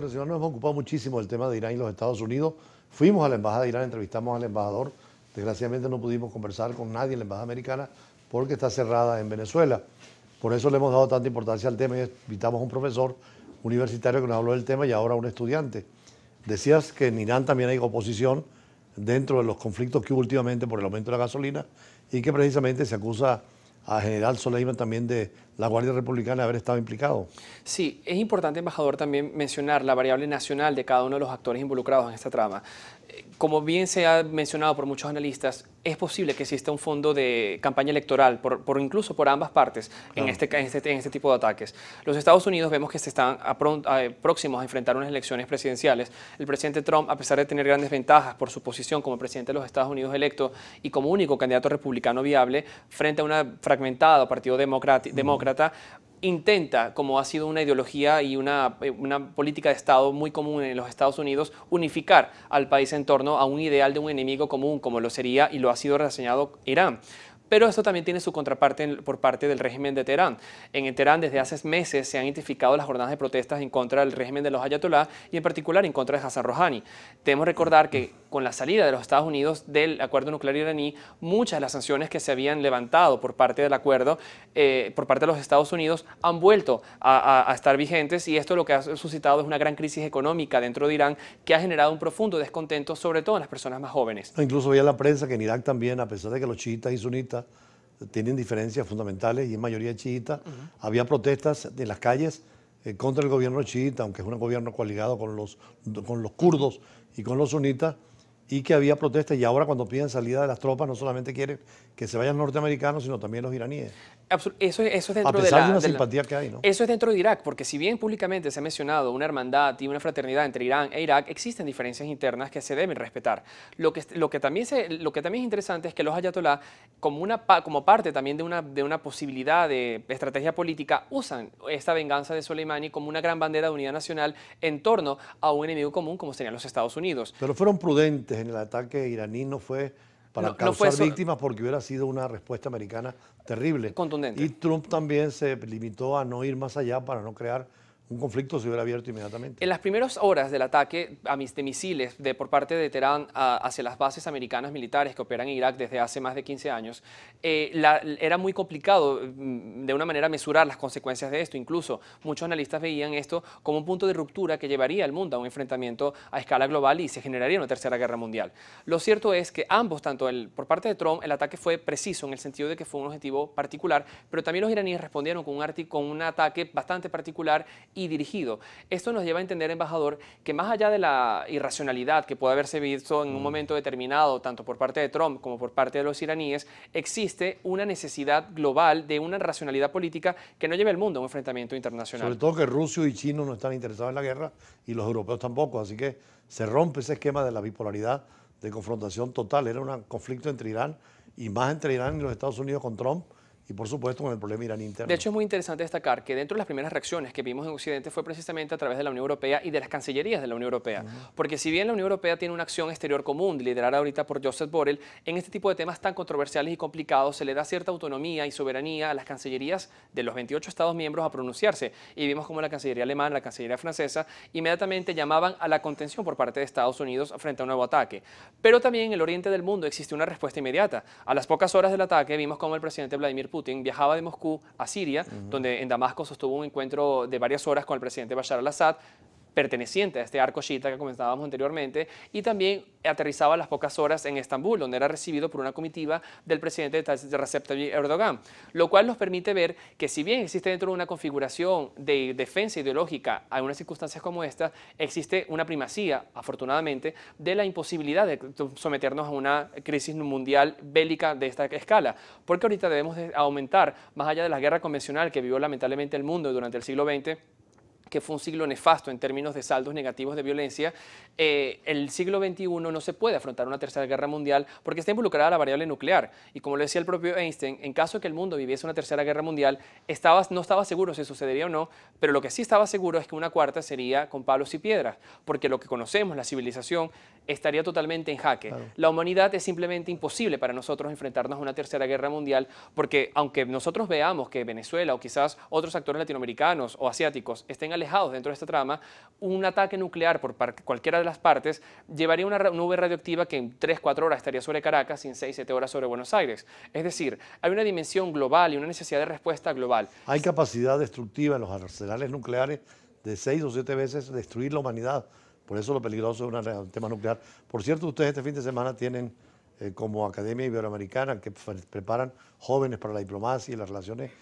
nos hemos ocupado muchísimo del tema de Irán y los Estados Unidos. Fuimos a la Embajada de Irán, entrevistamos al embajador. Desgraciadamente no pudimos conversar con nadie en la Embajada Americana porque está cerrada en Venezuela. Por eso le hemos dado tanta importancia al tema y invitamos a un profesor universitario que nos habló del tema y ahora a un estudiante. Decías que en Irán también hay oposición dentro de los conflictos que hubo últimamente por el aumento de la gasolina y que precisamente se acusa a General Soleiman también de la Guardia Republicana haber estado implicado. Sí, es importante, embajador, también mencionar la variable nacional de cada uno de los actores involucrados en esta trama como bien se ha mencionado por muchos analistas, es posible que exista un fondo de campaña electoral, por, incluso por ambas partes, este en, este, en, este, tipo de ataques. Los Estados Unidos vemos que se están próximos a enfrentar unas elecciones presidenciales. El presidente Trump, a pesar de tener grandes ventajas por su posición como presidente de los Estados Unidos electo y como único candidato republicano viable, frente a un fragmentado partido demócrata intenta, como ha sido una ideología y eh, una, política de Estado muy común en los Estados Unidos, unificar al país en torno a un ideal de un enemigo común, como lo sería y lo ha sido reseñado Irán. Pero esto también tiene su contraparte por parte del régimen de Teherán. En Teherán desde hace meses se han identificado las jornadas de protestas en contra del régimen de los ayatolá y en particular en contra de Hassan Rouhani. Debemos recordar que con la salida de los Estados Unidos del acuerdo nuclear iraní, muchas de las sanciones que se habían levantado por parte del acuerdo, eh, por parte de los Estados Unidos, han vuelto a, estar vigentes y esto lo que ha suscitado es una gran crisis económica dentro de Irán que ha generado un profundo descontento, sobre todo en las personas más jóvenes. Incluso veía la prensa que en Irak también, a pesar de que los chiitas y sunitas tienen diferencias fundamentales y en mayoría chiita, había protestas en las calles eh, contra el gobierno chiita, aunque es un gobierno coaligado con los, con los kurdos y con los sunitas, y que había protestas y ahora cuando piden salida de las tropas no solamente quieren que se vayan norteamericanos, sino también los iraníes. eso, es dentro A pesar de, la, simpatía que hay, ¿no? Eso es dentro de Irak, porque si bien públicamente se ha mencionado una hermandad y una fraternidad entre Irán e Irak, existen diferencias internas que se deben respetar. Lo que, lo que, también, se, lo que también es interesante es que los ayatolás, como, una, como parte también de una, de una posibilidad de estrategia política, usan esta venganza de Soleimani como una gran bandera de unidad nacional en torno a un enemigo común como serían los Estados Unidos. Pero fueron prudentes en el ataque iraní no fue para causar víctimas porque hubiera sido una respuesta americana terrible. Y Trump también se limitó a no ir más allá para no crear un conflicto se hubiera abierto inmediatamente. En las primeras horas del ataque a mis, de misiles de, por parte de Teherán hacia las bases americanas militares que operan en Irak desde hace más de 15 años, eh, la, era muy complicado mm, de una manera mesurar las consecuencias de esto. Incluso muchos analistas veían esto como un punto de ruptura que llevaría al mundo a un enfrentamiento a escala global y se generaría una tercera guerra mundial. Lo cierto es que ambos, tanto el, por parte de Trump, el ataque fue preciso en el sentido de que fue un objetivo particular, pero también los iraníes respondieron con un ataque bastante particular y dirigido. Esto nos lleva a entender, embajador, que más allá de la irracionalidad que puede haberse visto en un mm. momento determinado, tanto por parte de Trump como por parte de los iraníes, existe una necesidad global de una racionalidad política que no lleve al mundo a un enfrentamiento internacional. Sobre todo que Rusia y China no están interesados en la guerra y los europeos tampoco, así que se rompe ese esquema de la bipolaridad de confrontación total. Era un conflicto entre Irán y más entre Irán y los Estados Unidos con Trump y por supuesto con el problema irán interno. De hecho es muy interesante destacar que dentro de las primeras reacciones que vimos en Occidente fue precisamente a través de la Unión Europea y de las cancillerías de la Unión Europea, porque si bien la Unión Europea tiene una acción exterior común liderada ahorita por Joseph Borrell, en este tipo de temas tan controversiales y complicados se le da cierta autonomía y soberanía a las cancillerías de los 28 Estados miembros a pronunciarse y vimos como la Cancillería alemana, la Cancillería francesa inmediatamente llamaban a la contención por parte de Estados Unidos frente a un nuevo ataque. Pero también en el oriente del mundo existe una respuesta inmediata. A las pocas horas del ataque vimos como el presidente Vladimir Putin Putin viajaba de Moscú a Siria, donde en Damasco sostuvo un encuentro de varias horas con el presidente Bashar al-Assad, perteneciente a este arco chiita que comentábamos anteriormente, y también aterrizaba a las pocas horas en Estambul, donde era recibido por una comitiva del presidente Recep Tayyip Erdogan, lo cual nos permite ver que si bien existe dentro de una configuración de defensa ideológica a unas circunstancias como esta, existe una primacía, afortunadamente, de la imposibilidad de someternos a una crisis mundial bélica de esta escala, porque ahorita debemos aumentar, más allá de la guerra convencional que vivió lamentablemente el mundo durante el siglo XX, que fue un siglo nefasto en términos de saldos negativos de violencia, eh, el siglo XXI no se puede afrontar una tercera guerra mundial porque está involucrada la variable nuclear. Y como lo decía el propio Einstein, en caso de que el mundo viviese una tercera guerra mundial, no estaba seguro si sucedería o no, pero lo que sí estaba seguro es que una cuarta sería con palos y piedras, porque lo que conocemos, la civilización, estaría totalmente en jaque. La humanidad es simplemente imposible para nosotros enfrentarnos a una tercera guerra mundial, porque aunque nosotros veamos que Venezuela o quizás otros actores latinoamericanos o asiáticos estén alejados dentro de esta trama, un ataque nuclear por cualquiera de las partes llevaría una nube radioactiva que en 3-4 horas estaría sobre Caracas y en 6-7 horas sobre Buenos Aires. Es decir, hay una dimensión global y una necesidad de respuesta global. Hay capacidad destructiva en los arsenales nucleares de 6 o 7 veces destruir la humanidad. Por eso lo peligroso es un tema nuclear. Por cierto, ustedes este fin de semana tienen eh, como Academia Iberoamericana que preparan jóvenes para la diplomacia y las relaciones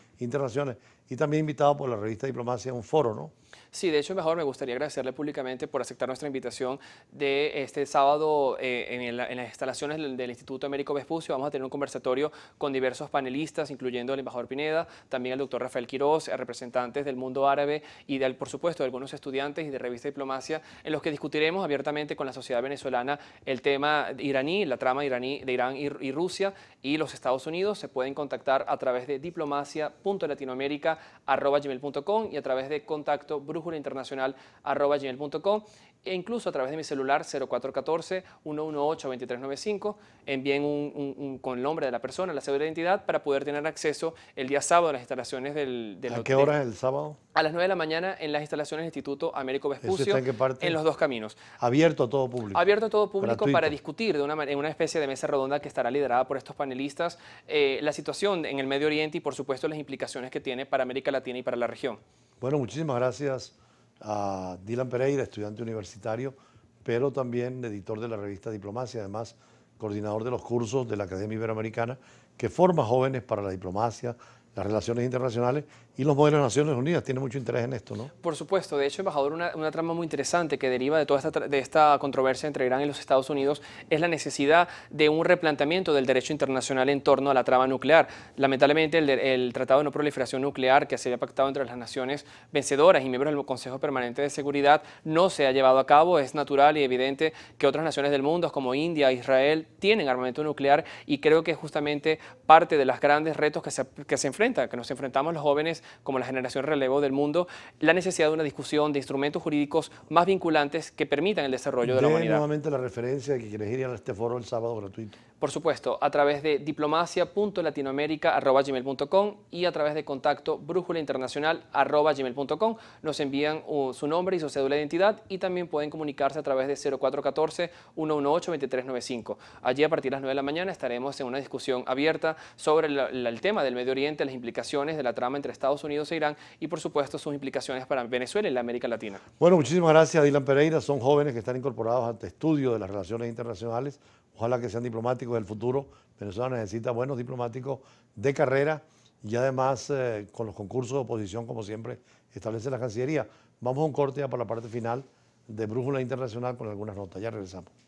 y también invitado por la revista Diplomacia a un foro, ¿no? Sí, de hecho, mejor me gustaría agradecerle públicamente por aceptar nuestra invitación de este sábado eh, en, las instalaciones del, Instituto Américo Vespucio. Vamos a tener un conversatorio con diversos panelistas, incluyendo al embajador Pineda, también al doctor Rafael Quiroz, eh, representantes del mundo árabe y, del, por supuesto, de algunos estudiantes y de revista Diplomacia, en los que discutiremos abiertamente con la sociedad venezolana el tema iraní, la trama iraní de Irán y, y Rusia y los Estados Unidos. Se pueden contactar a través de diplomacia latinoamerica.gmail.com y a través de contacto brújulainternacional.com e incluso a través de mi celular 0414-118-2395 envíen un, con el nombre de la persona, la cédula de identidad, para poder tener acceso el día sábado a las instalaciones del, ¿A qué horas el sábado? A las 9 de la mañana en las instalaciones del Instituto Américo Vespucio, en, los dos caminos. Abierto a todo público. Abierto a todo público para discutir de una, en una especie de mesa redonda que estará liderada por estos panelistas eh, la situación en el Medio Oriente y por supuesto las implicaciones que tiene para América Latina y para la región. Bueno, muchísimas gracias a Dylan Pereira, estudiante universitario, pero también editor de la revista Diplomacia, además coordinador de los cursos de la Academia Iberoamericana, que forma jóvenes para la diplomacia, las relaciones internacionales y los modelos de Naciones Unidas tienen mucho interés en esto, ¿no? Por supuesto. De hecho, embajador, una, trama muy interesante que deriva de toda esta, de esta controversia entre Irán y los Estados Unidos es la necesidad de un replanteamiento del derecho internacional en torno a la trama nuclear. Lamentablemente, el, Tratado de No Proliferación Nuclear que se había pactado entre las naciones vencedoras y miembros del Consejo Permanente de Seguridad no se ha llevado a cabo. Es natural y evidente que otras naciones del mundo, como India, Israel, tienen armamento nuclear y creo que es justamente parte de los grandes retos que se, que enfrenta, que nos enfrentamos los jóvenes como la generación relevo del mundo, la necesidad de una discusión de instrumentos jurídicos más vinculantes que permitan el desarrollo de, la humanidad. nuevamente la referencia de que quieres ir a este foro el sábado gratuito. Por supuesto, a través de diplomacia.latinoamerica.gmail.com y a través de contacto brújulainternacional.gmail.com nos envían uh, su nombre y su cédula de identidad y también pueden comunicarse a través de 0414-118-2395. Allí a partir de las 9 de la mañana estaremos en una discusión abierta sobre el tema del Medio Oriente, las implicaciones de la trama entre Estados Unidos e Irán y por supuesto sus implicaciones para Venezuela y la América Latina. Bueno, muchísimas gracias Dylan Pereira. Son jóvenes que están incorporados ante estudio de las relaciones internacionales. Ojalá que sean diplomáticos del futuro. Venezuela necesita buenos diplomáticos de carrera y además eh, con los concursos de oposición, como siempre, establece la Cancillería. Vamos a un corte ya para la parte final de Brújula Internacional con algunas notas. Ya regresamos.